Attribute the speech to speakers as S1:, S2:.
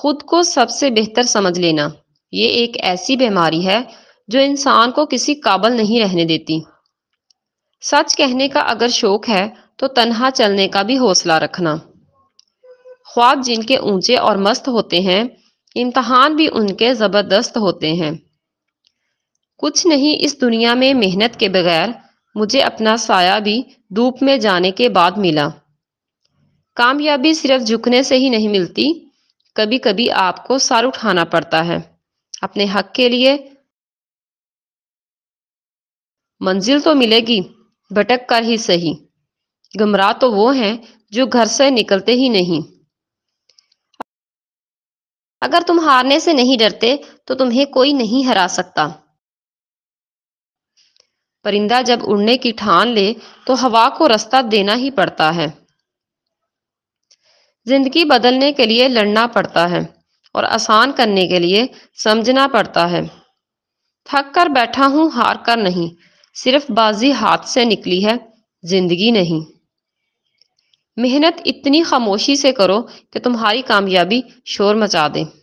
S1: खुद को सबसे बेहतर समझ लेना ये एक ऐसी बीमारी है जो इंसान को किसी काबल नहीं रहने देती सच कहने का अगर शौक है तो तनहा चलने का भी हौसला रखना ख्वाब जिनके ऊंचे और मस्त होते हैं इम्तहान भी उनके ज़बरदस्त होते हैं कुछ नहीं इस दुनिया में मेहनत के बगैर मुझे अपना साया भी धूप में जाने के बाद मिला कामयाबी सिर्फ झुकने से ही नहीं मिलती कभी कभी आपको सार उठाना पड़ता है अपने हक के लिए मंजिल तो मिलेगी भटक कर ही सही गमराह तो वो हैं जो घर से निकलते ही नहीं अगर तुम हारने से नहीं डरते तो तुम्हें कोई नहीं हरा सकता परिंदा जब उड़ने की ठान ले तो हवा को रास्ता देना ही पड़ता है ज़िंदगी बदलने के लिए लड़ना पड़ता है और आसान करने के लिए समझना पड़ता है थक कर बैठा हूं हार कर नहीं सिर्फ बाजी हाथ से निकली है जिंदगी नहीं मेहनत इतनी खामोशी से करो कि तुम्हारी कामयाबी शोर मचा दे